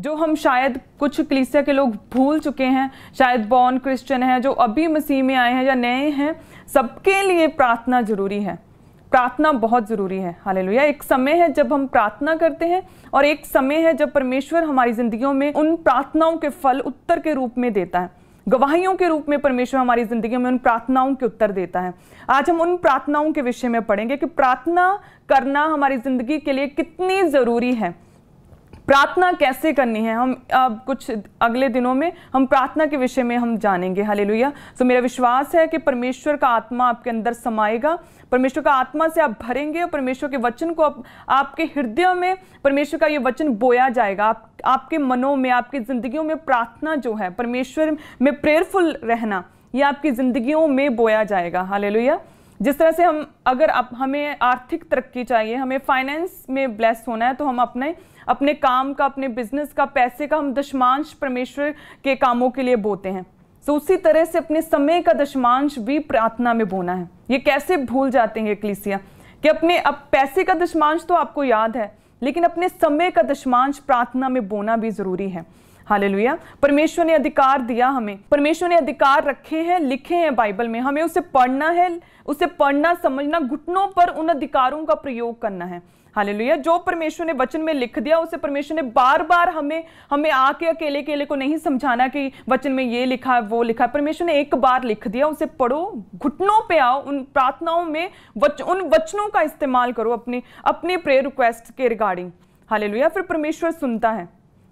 जो हम शायद कुछ कलीसिया के लोग भूल चुके हैं शायद बॉर्न क्रिश्चियन हैं जो अभी मसीह में आए हैं या नए हैं सबके लिए प्रार्थना ज़रूरी है प्रार्थना बहुत ज़रूरी है हाल एक समय है जब हम प्रार्थना करते हैं और एक समय है जब परमेश्वर हमारी ज़िंदगियों में उन प्रार्थनाओं के फल उत्तर के रूप में देता है गवाहियों के रूप में परमेश्वर हमारी ज़िंदगी में उन प्रार्थनाओं के उत्तर देता है आज हम उन प्रार्थनाओं के विषय में पढ़ेंगे कि प्रार्थना करना हमारी ज़िंदगी के लिए कितनी ज़रूरी है प्रार्थना कैसे करनी है हम अब कुछ अगले दिनों में हम प्रार्थना के विषय में हम जानेंगे हाले लुया सो तो मेरा विश्वास है कि परमेश्वर का आत्मा आपके अंदर समाएगा परमेश्वर का आत्मा से आप भरेंगे और परमेश्वर के वचन को आप, आपके हृदय में परमेश्वर का ये वचन बोया जाएगा आप आपके मनों में आपकी ज़िंदगियों में प्रार्थना जो है परमेश्वर में प्रेयरफुल रहना ये आपकी ज़िंदगियों में बोया जाएगा हाले जिस तरह से हम अगर आप हमें आर्थिक तरक्की चाहिए हमें फाइनेंस में ब्लेस होना है तो हम अपने अपने काम का अपने बिजनेस का पैसे का हम दशमांश परमेश्वर के कामों के लिए बोते हैं सो उसी तरह से अपने समय का दशमांश भी प्रार्थना में बोना है ये कैसे भूल जाते हैं क्लिसिया कि अपने अब पैसे का दशमांश तो आपको याद है लेकिन अपने समय का दशमांश प्रार्थना में बोना भी ज़रूरी है हालेलुया परमेश्वर ने अधिकार दिया हमें परमेश्वर ने अधिकार रखे हैं लिखे हैं बाइबल में हमें उसे पढ़ना है उसे पढ़ना समझना घुटनों पर उन अधिकारों का प्रयोग करना है हालेलुया जो परमेश्वर ने वचन में लिख दिया उसे परमेश्वर ने बार बार हमें हमें आके अकेले अकेले को नहीं समझाना कि वचन में ये लिखा है वो लिखा है परमेश्वर ने एक बार लिख दिया उसे पढ़ो घुटनों पे आओ उन प्रार्थनाओं में वच, उन वचनों का इस्तेमाल करो अपने अपने प्रेयर रिक्वेस्ट के रिगार्डिंग हालेलुया फिर परमेश्वर सुनता है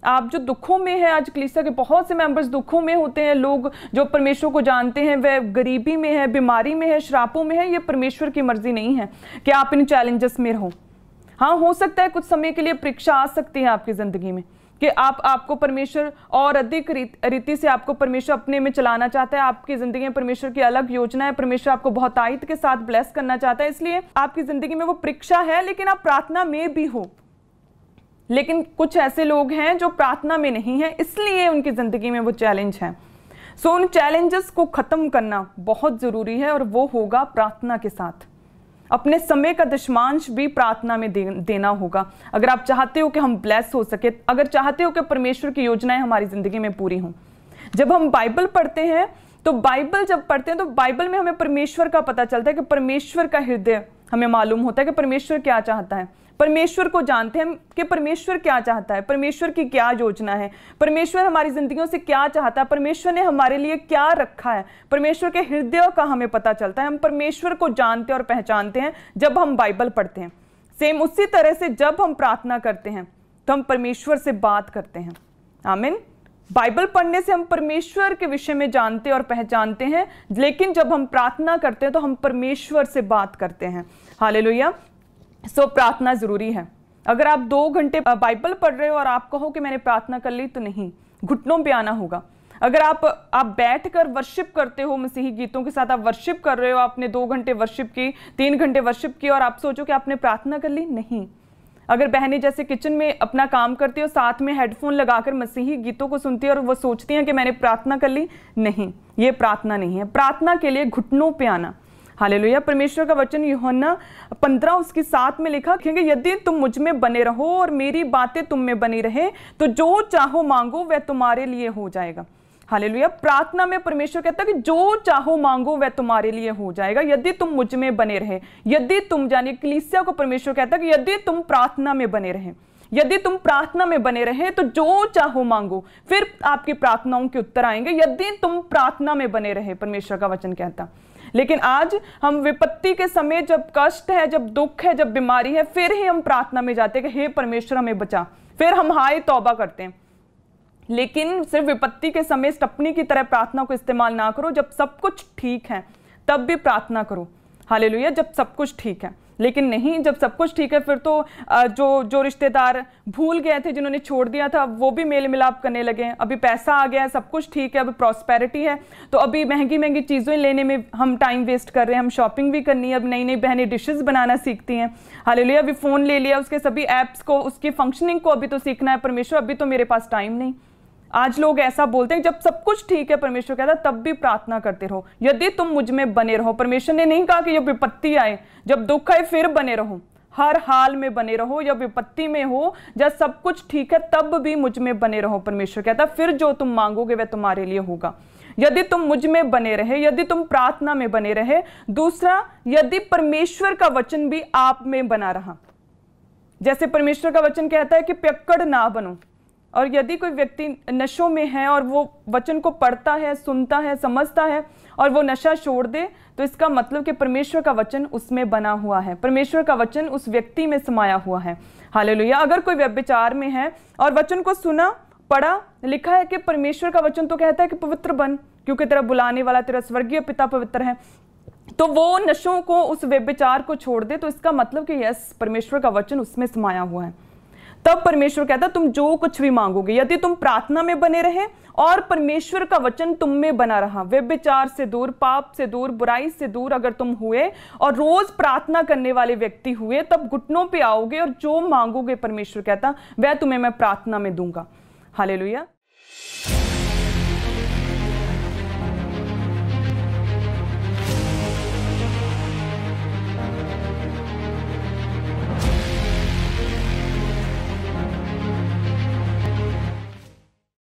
आप जो दुखों में हैं आज कलिसा के बहुत से मेंबर्स दुखों में होते हैं लोग जो परमेश्वर को जानते हैं वह गरीबी में है बीमारी में है श्रापों में है ये परमेश्वर की मर्ज़ी नहीं है कि आप इन चैलेंजेस में रहो हाँ हो सकता है कुछ समय के लिए परीक्षा आ सकती है आपकी ज़िंदगी में कि आप आपको परमेश्वर और अधिक रीति से आपको परमेश्वर अपने में चलाना चाहता है आपकी ज़िंदगी में परमेश्वर की अलग योजना है परमेश्वर आपको बहुत आयत के साथ ब्लेस करना चाहता है इसलिए आपकी ज़िंदगी में वो परीक्षा है लेकिन आप प्रार्थना में भी हो लेकिन कुछ ऐसे लोग हैं जो प्रार्थना में नहीं है इसलिए उनकी ज़िंदगी में वो चैलेंज हैं सो उन चैलेंजेस को ख़त्म करना बहुत ज़रूरी है और वो होगा प्रार्थना के साथ अपने समय का दशमांश भी प्रार्थना में देना होगा अगर आप चाहते हो कि हम ब्लेस हो सके अगर चाहते हो कि परमेश्वर की योजनाएं हमारी ज़िंदगी में पूरी हों जब हम बाइबल पढ़ते हैं तो बाइबल जब पढ़ते हैं तो बाइबल में हमें परमेश्वर का पता चलता है कि परमेश्वर का हृदय हमें मालूम होता है कि परमेश्वर क्या चाहता है परमेश्वर को जानते हैं कि परमेश्वर क्या चाहता है परमेश्वर की क्या योजना है परमेश्वर हमारी ज़िंदगियों से क्या चाहता है परमेश्वर ने हमारे लिए क्या रखा है परमेश्वर के हृदय का हमें पता चलता है हम परमेश्वर को जानते और पहचानते हैं जब हम बाइबल पढ़ते हैं सेम उसी तरह से जब हम प्रार्थना करते हैं तो हम परमेश्वर से बात करते हैं आमिन बाइबल पढ़ने से हम परमेश्वर के विषय में जानते और पहचानते हैं लेकिन जब हम प्रार्थना करते हैं तो हम परमेश्वर से बात करते हैं हाले सो प्रार्थना ज़रूरी है अगर आप दो घंटे बाइबल पढ़ रहे हो और आप कहो कि मैंने प्रार्थना कर ली तो नहीं घुटनों पे आना होगा अगर आप आप बैठ कर वर्शिप करते हो मसीही गीतों के साथ आप वर्शिप कर रहे हो आपने दो घंटे वर्शिप की तीन घंटे वर्शिप की और आप सोचो कि आपने प्रार्थना कर ली नहीं अगर बहनें जैसे किचन में अपना काम करती हैं और साथ में हेडफोन लगाकर मसीही गीतों को सुनती हैं और वो सोचती हैं कि मैंने प्रार्थना कर ली नहीं ये प्रार्थना नहीं है प्रार्थना के लिए घुटनों पे आना लोहिया परमेश्वर का वचन योहन्ना पंद्रह उसकी साथ में लिखा क्योंकि यदि तुम मुझ में बने रहो और मेरी बातें तुम में बनी रहे तो जो चाहो मांगो वह तुम्हारे लिए हो जाएगा हालेलुया प्रार्थना में परमेश्वर कहता है कि जो चाहो मांगो वह तुम्हारे लिए हो जाएगा यदि तुम मुझ में बने रहे यदि तुम जाने क्लिसिया को परमेश्वर कहता है कि यदि तुम प्रार्थना में बने रहे यदि तुम प्रार्थना में बने रहे तो जो चाहो मांगो फिर आपकी प्रार्थनाओं के उत्तर आएंगे यदि तुम प्रार्थना में बने रहे परमेश्वर का वचन कहता लेकिन आज हम विपत्ति के समय जब कष्ट है जब दुख है जब बीमारी है फिर ही हम प्रार्थना में जाते हैं कि हे परमेश्वर हमें बचा फिर हम हाय तौबा करते हैं लेकिन सिर्फ विपत्ति के समय स्टपनी की तरह प्रार्थना को इस्तेमाल ना करो जब सब कुछ ठीक है तब भी प्रार्थना करो हालेलुया जब सब कुछ ठीक है लेकिन नहीं जब सब कुछ ठीक है फिर तो जो जो रिश्तेदार भूल गए थे जिन्होंने छोड़ दिया था वो भी मेल मिलाप करने लगे अभी पैसा आ गया है सब कुछ ठीक है अभी प्रॉस्पेरिटी है तो अभी महंगी महंगी चीज़ें लेने में हम टाइम वेस्ट कर रहे हैं हम शॉपिंग भी करनी है अब नई नई बहनें डिशेज़ बनाना सीखती हैं हाल अभी फ़ोन ले लिया उसके सभी ऐप्स को उसकी फंक्शनिंग को अभी तो सीखना है परमेश्वर अभी तो मेरे पास टाइम नहीं आज लोग ऐसा बोलते हैं जब सब कुछ ठीक है परमेश्वर कहता है तब भी प्रार्थना करते रहो यदि तुम मुझ में बने रहो परमेश्वर ने नहीं कहा कि जब विपत्ति आए जब दुख आए फिर बने रहो हर हाल में बने रहो या विपत्ति में हो जब सब कुछ ठीक है तब भी मुझ में बने रहो परमेश्वर कहता फिर जो तुम मांगोगे वह तुम्हारे लिए होगा यदि तुम मुझ में बने रहे यदि तुम प्रार्थना में बने रहे दूसरा यदि परमेश्वर का वचन भी आप में बना रहा जैसे परमेश्वर का वचन कहता है कि प्यक्कड़ ना बनो और यदि कोई व्यक्ति नशों में है और वो वचन को पढ़ता है सुनता है समझता है और वो नशा छोड़ दे तो इसका मतलब कि परमेश्वर का वचन उसमें बना हुआ है परमेश्वर का वचन उस व्यक्ति में समाया हुआ है हालेलुया अगर कोई व्यभिचार में है और वचन को सुना पढ़ा लिखा है कि परमेश्वर का वचन तो कहता है कि पवित्र बन क्योंकि तेरा बुलाने वाला तेरा स्वर्गीय पिता पवित्र है तो वो नशों को उस व्यभिचार को छोड़ दे तो इसका मतलब कि यस परमेश्वर का वचन उसमें समाया हुआ है तब परमेश्वर कहता तुम जो कुछ भी मांगोगे यदि तुम प्रार्थना में बने रहे और परमेश्वर का वचन तुम में बना रहा व्यभिचार से दूर पाप से दूर बुराई से दूर अगर तुम हुए और रोज प्रार्थना करने वाले व्यक्ति हुए तब घुटनों पे आओगे और जो मांगोगे परमेश्वर कहता वह तुम्हें मैं प्रार्थना में दूंगा हाले लुया